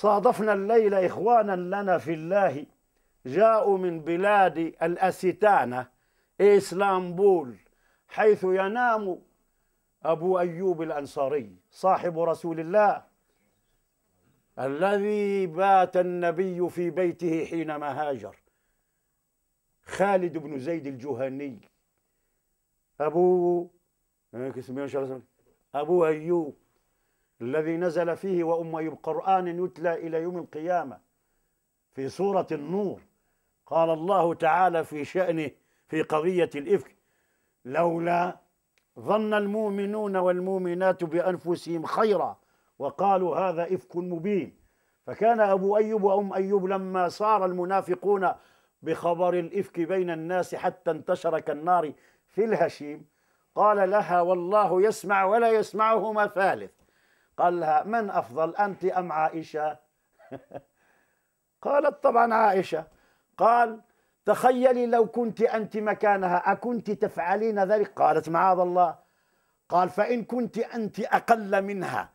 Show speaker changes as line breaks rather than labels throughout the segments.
صادفنا الليل إخوانا لنا في الله جاءوا من بلاد الأستانة إسلامبول حيث ينام أبو أيوب الأنصاري صاحب رسول الله الذي بات النبي في بيته حينما هاجر خالد بن زيد الجهني أبو آه، أبو أيوب الذي نزل فيه وأم أيوب قرآن يتلى إلى يوم القيامة في سورة النور قال الله تعالى في شأنه في قضية الإفك لولا ظن المؤمنون والمؤمنات بأنفسهم خيرا وقالوا هذا إفك مبين فكان أبو أيوب وأم أيوب لما صار المنافقون بخبر الإفك بين الناس حتى انتشر كالنار في الهشيم قال لها والله يسمع ولا يسمعهما ثالث قال لها من أفضل أنت أم عائشة قالت طبعا عائشة قال تخيلي لو كنت أنت مكانها أكنت تفعلين ذلك قالت معاذ الله قال فإن كنت أنت أقل منها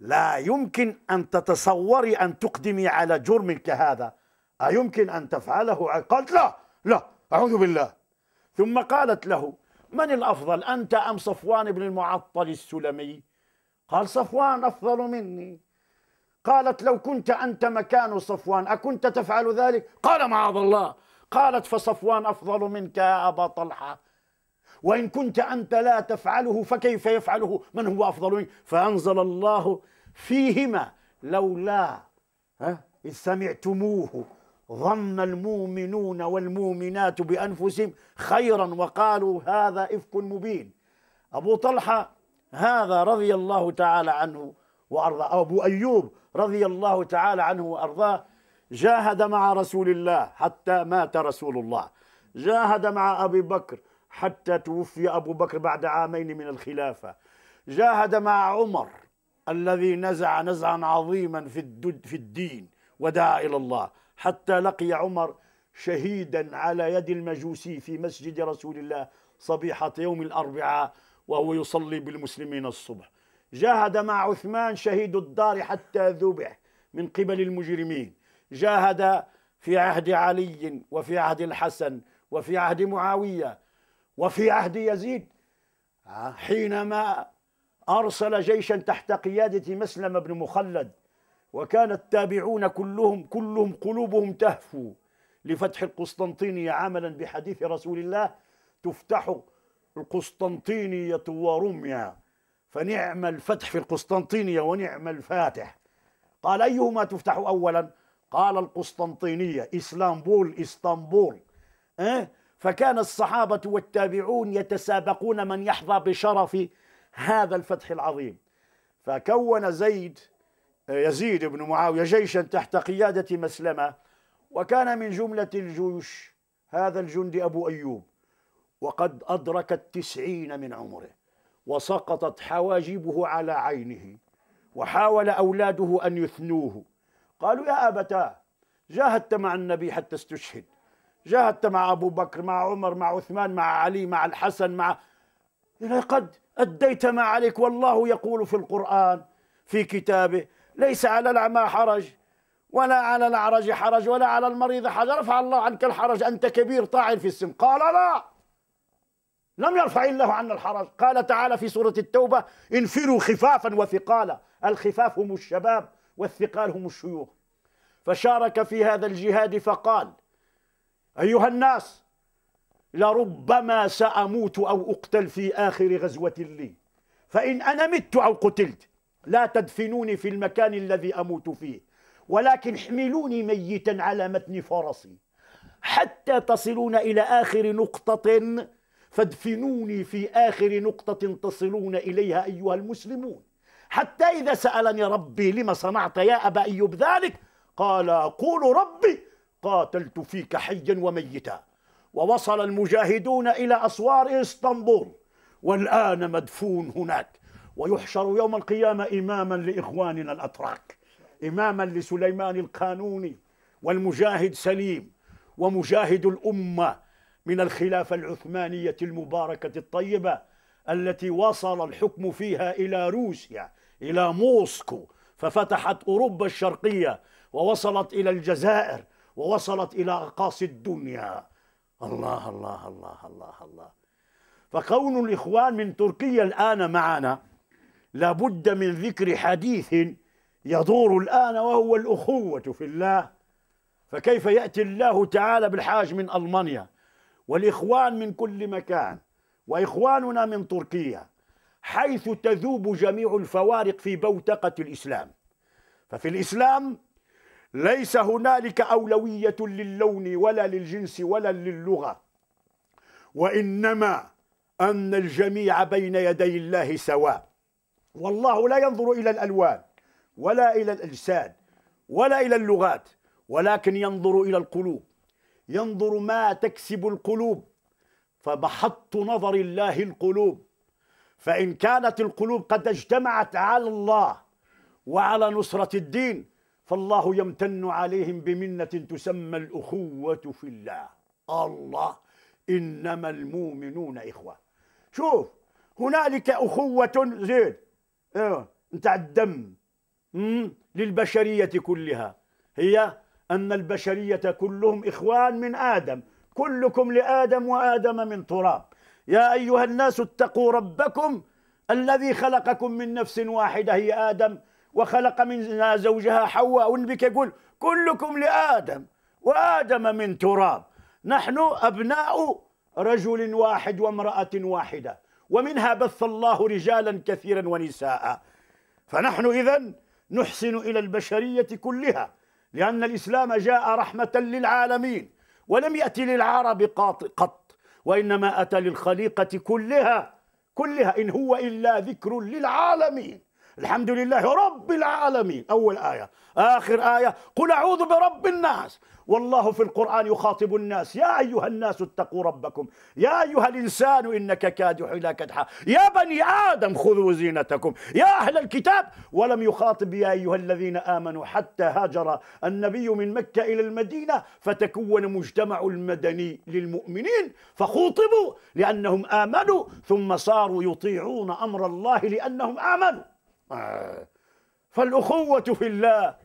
لا يمكن أن تتصوري أن تقدمي على جرم كهذا أيمكن أن تفعله قالت لا لا أعوذ بالله ثم قالت له من الأفضل أنت أم صفوان بن المعطل السلمي قال صفوان أفضل مني قالت لو كنت أنت مكان صفوان أكنت تفعل ذلك قال معاذ الله قالت فصفوان أفضل منك يا أبا طلحة وإن كنت أنت لا تفعله فكيف يفعله من هو أفضل منك فأنزل الله فيهما لولا إذ سمعتموه ظن المؤمنون والمؤمنات بأنفسهم خيرا وقالوا هذا إفك مبين أبو طلحة هذا رضي الله تعالى عنه وأرضاه أبو أيوب رضي الله تعالى عنه وأرضاه جاهد مع رسول الله حتى مات رسول الله جاهد مع أبي بكر حتى توفي أبو بكر بعد عامين من الخلافة جاهد مع عمر الذي نزع نزعا عظيما في, في الدين ودعا إلى الله حتى لقي عمر شهيدا على يد المجوسي في مسجد رسول الله صبيحة يوم الأربعاء وهو يصلي بالمسلمين الصبح جاهد مع عثمان شهيد الدار حتى ذبح من قبل المجرمين جاهد في عهد علي وفي عهد الحسن وفي عهد معاوية وفي عهد يزيد حينما أرسل جيشا تحت قيادة مسلم بن مخلد وكان التابعون كلهم كلهم قلوبهم تهفو لفتح القسطنطينية عملا بحديث رسول الله تفتح القسطنطينية ورميا فنعم الفتح في القسطنطينية ونعم الفاتح قال أيهما تفتح أولا قال القسطنطينية إسلامبول إسطنبول أه؟ فكان الصحابة والتابعون يتسابقون من يحظى بشرف هذا الفتح العظيم فكون زيد يزيد بن معاوية جيشا تحت قيادة مسلمة وكان من جملة الجيوش هذا الجندي أبو أيوب وقد أدرك التسعين من عمره وسقطت حواجبه على عينه وحاول أولاده أن يثنوه قالوا يا أبتاه جاهدت مع النبي حتى استشهد جاهدت مع أبو بكر مع عمر مع عثمان مع علي مع الحسن مع لقد أديت ما عليك والله يقول في القرآن في كتابه ليس على الأعمى حرج ولا على الأعرج حرج ولا على المريض حرج رفع الله عنك الحرج أنت كبير طاعن في السن قال لا لم يرفع الله عنا الحرج قال تعالى في سورة التوبة انفروا خفافا وثقالا الخفاف هم الشباب والثقال هم الشيوخ فشارك في هذا الجهاد فقال أيها الناس لربما سأموت أو أقتل في آخر غزوة لي فإن أنا مت أو قتلت لا تدفنوني في المكان الذي أموت فيه ولكن احملوني ميتا على متن فرسي حتى تصلون إلى آخر نقطة فادفنوني في آخر نقطة تصلون إليها أيها المسلمون حتى إذا سألني ربي لما صنعت يا أبا أيوب ذلك قال أقول ربي قاتلت فيك حيا وميتا ووصل المجاهدون إلى أسوار إسطنبول والآن مدفون هناك ويحشر يوم القيامة إماما لإخواننا الأتراك إماما لسليمان القانوني والمجاهد سليم ومجاهد الأمة من الخلافة العثمانية المباركة الطيبة التي وصل الحكم فيها إلى روسيا إلى موسكو ففتحت أوروبا الشرقية ووصلت إلى الجزائر ووصلت إلى أقاصي الدنيا الله الله الله الله الله فكون الإخوان من تركيا الآن معنا لابد من ذكر حديث يدور الآن وهو الأخوة في الله فكيف يأتي الله تعالى بالحاج من ألمانيا والإخوان من كل مكان وإخواننا من تركيا حيث تذوب جميع الفوارق في بوتقة الإسلام ففي الإسلام ليس هنالك أولوية للون ولا للجنس ولا للغة وإنما أن الجميع بين يدي الله سواء والله لا ينظر إلى الألوان ولا إلى الأجساد ولا إلى اللغات ولكن ينظر إلى القلوب ينظر ما تكسب القلوب فمحط نظر الله القلوب فإن كانت القلوب قد اجتمعت على الله وعلى نصرة الدين فالله يمتن عليهم بمنة تسمى الأخوة في الله الله إنما المؤمنون إخوة شوف هنالك أخوة زيد آه، نتاع الدم للبشرية كلها هي أن البشرية كلهم إخوان من آدم كلكم لآدم وآدم من تراب يا أيها الناس اتقوا ربكم الذي خلقكم من نفس واحدة هي آدم وخلق منها زوجها حواء والنبي يقول كلكم لآدم وآدم من تراب نحن أبناء رجل واحد وامرأة واحدة ومنها بث الله رجالا كثيرا ونساء فنحن إذا نحسن إلى البشرية كلها لأن الإسلام جاء رحمة للعالمين ولم يأتي للعرب قط وإنما أتى للخليقة كلها كلها إن هو إلا ذكر للعالمين الحمد لله رب العالمين أول آية آخر آية قل أعوذ برب الناس والله في القرآن يخاطب الناس يا أيها الناس اتقوا ربكم يا أيها الإنسان إنك كادح إلى كدحة يا بني آدم خذوا زينتكم يا أهل الكتاب ولم يخاطب يا أيها الذين آمنوا حتى هاجر النبي من مكة إلى المدينة فتكون مجتمع المدني للمؤمنين فخوطبوا لأنهم آمنوا ثم صاروا يطيعون أمر الله لأنهم آمنوا آه. فالأخوة في الله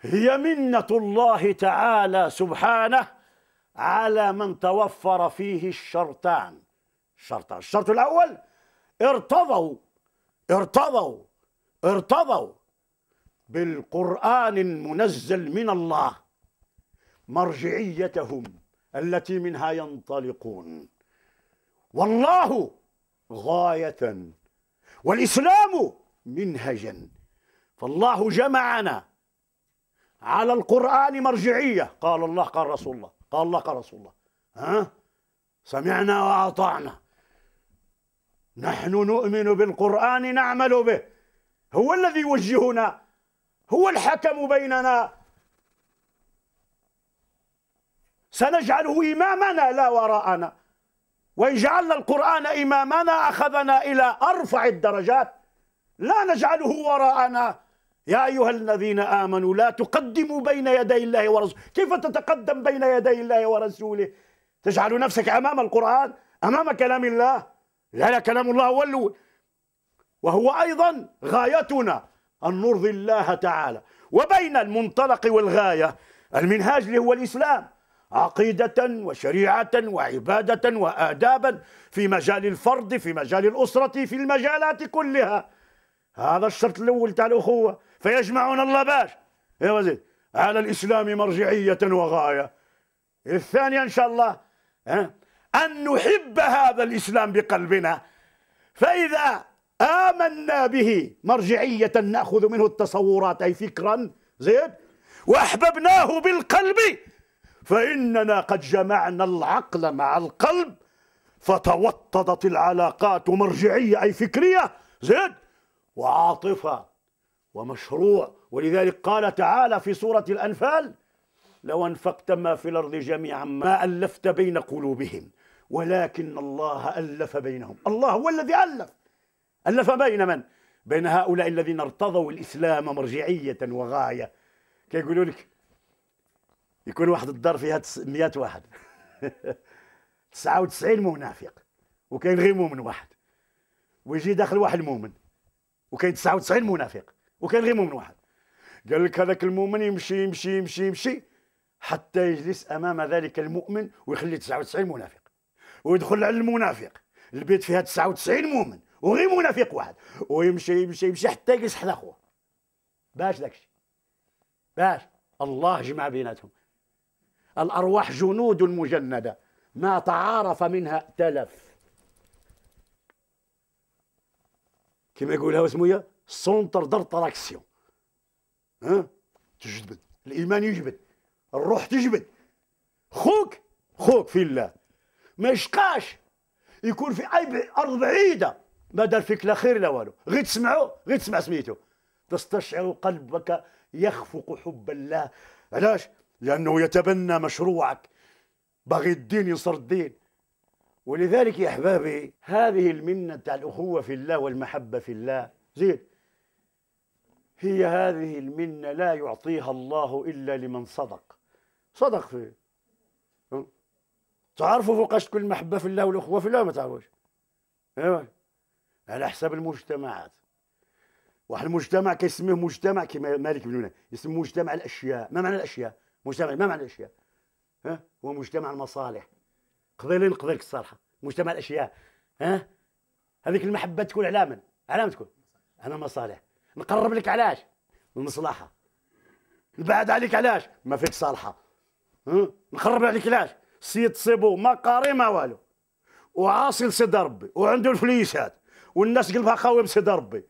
هي منة الله تعالى سبحانه على من توفر فيه الشرطان شرطان الشرط الأول ارتضوا ارتضوا ارتضوا بالقرآن المنزل من الله مرجعيتهم التي منها ينطلقون والله غاية والإسلام منهجا فالله جمعنا على القرآن مرجعية قال الله قال رسول الله قال الله قال رسول الله ها سمعنا وأطعنا نحن نؤمن بالقرآن نعمل به هو الذي يوجهنا هو الحكم بيننا سنجعله إمامنا لا وراءنا وإن جعلنا القرآن إمامنا أخذنا إلى أرفع الدرجات لا نجعله وراءنا يا أيها الذين آمنوا لا تقدموا بين يدي الله ورسوله كيف تتقدم بين يدي الله ورسوله تجعل نفسك أمام القرآن أمام كلام الله لا لا كلام الله هو الأول وهو أيضا غايتنا أن نرضي الله تعالى وبين المنطلق والغاية المنهاج اللي هو الإسلام عقيدة وشريعة وعبادة وآدابا في مجال الفرد في مجال الأسرة في المجالات كلها هذا الشرط الاول تاع الاخوه فيجمعنا الله باش يا وزير على الاسلام مرجعيه وغايه الثانيه ان شاء الله ان نحب هذا الاسلام بقلبنا فاذا امنا به مرجعيه ناخذ منه التصورات اي فكرا زيد واحببناه بالقلب فاننا قد جمعنا العقل مع القلب فتوطدت العلاقات مرجعيه اي فكريه زيد وعاطفة ومشروع ولذلك قال تعالى في سورة الأنفال لو أنفقت ما في الأرض جميعا ما ألفت بين قلوبهم ولكن الله ألف بينهم الله هو الذي ألف ألف بين من؟ بين هؤلاء الذين ارتضوا الإسلام مرجعية وغاية كيقولوا لك يكون واحد الدار فيها 100 واحد 99 منافق وكاين غير مؤمن واحد ويجي داخل واحد مؤمن وكاين 99 منافق وكاين غير مؤمن واحد قال لك هذاك المؤمن يمشي يمشي يمشي يمشي حتى يجلس امام ذلك المؤمن ويخلي 99 منافق ويدخل على المنافق البيت فيها 99 مؤمن وغير منافق واحد ويمشي يمشي يمشي حتى يجلس حدا خوه باش داكشي باش الله جمع بيناتهم الارواح جنود مجنده ما تعارف منها تلف كما يقولها سمويا سونتر تراكسيون ها تجبد الايمان يجبد الروح تجبد خوك خوك في الله ما يشقاش يكون في اي ارض بعيده ما دار فيك لا خير لا والو غير تسمعو غير تسمع سميتو تستشعر قلبك يخفق حب الله علاش لانه يتبنى مشروعك باغي الدين ينصر الدين ولذلك يا احبابي هذه المنه بتاع الاخوه في الله والمحبه في الله زين هي هذه المنه لا يعطيها الله الا لمن صدق صدق فيه تعرفوا فوقاش كل المحبه في الله والاخوه في الله ما تعرفوش ايوه على حساب المجتمعات واحد المجتمع كيسميه مجتمع كما مالك بن هناك يسميه مجتمع الاشياء ما معنى الاشياء مجتمع ما معنى الاشياء ها إيه؟ هو مجتمع المصالح قضيلي نقضيلك الصراحه مجتمع الاشياء ها هذيك المحبه تكون على من على من تكون على المصالح نقرب لك علاش المصلحه نبعد عليك علاش ما فيك صالحه ها نخرب عليك علاش سيد صيبو ما قاري ما والو وعاصي لسيد ربي وعنده الفليسات والناس قلبها خاوي بسيد ربي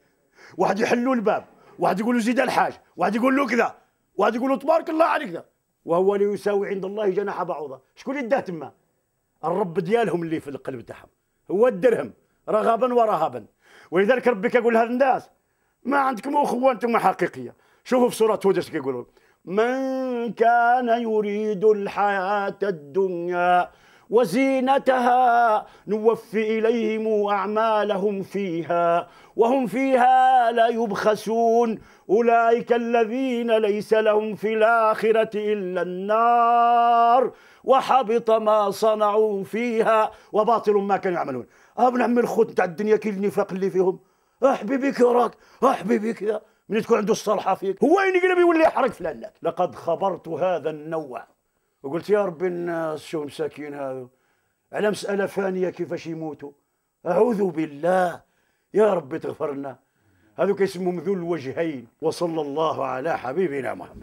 واحد يحلوا الباب واحد يقولوا زيد الحاج واحد يقول له كذا واحد يقول له تبارك الله عليك ذا وهو ليساوي عند الله جناح بعوضه شكون اللي داه تما الرب ديالهم اللي في القلب تاعهم هو الدرهم رغبا ورهبا ولذلك ربي كيقول لهاد الناس ما عندكم اخوه انتم حقيقيه شوفوا في سوره هود اش كيقولوا من كان يريد الحياه الدنيا وزينتها نوفي إليهم أعمالهم فيها وهم فيها لا يبخسون أولئك الذين ليس لهم في الآخرة إلا النار وحبط ما صنعوا فيها وباطل ما كانوا يعملون أبن عم الخوت تاع الدنيا كي النفاق اللي فيهم أحبي بك راك أحبي بك يا من تكون عنده الصلحة فيك هو ينقلب يولي يحرق فلانك لقد خبرت هذا النوع وقلت يا رب الناس شو مساكين هذا على مسألة فانية كيفاش يموتوا أعوذ بالله يا ربي تغفر لنا هذو كيسموهم ذو الوجهين وصلى الله على حبيبنا محمد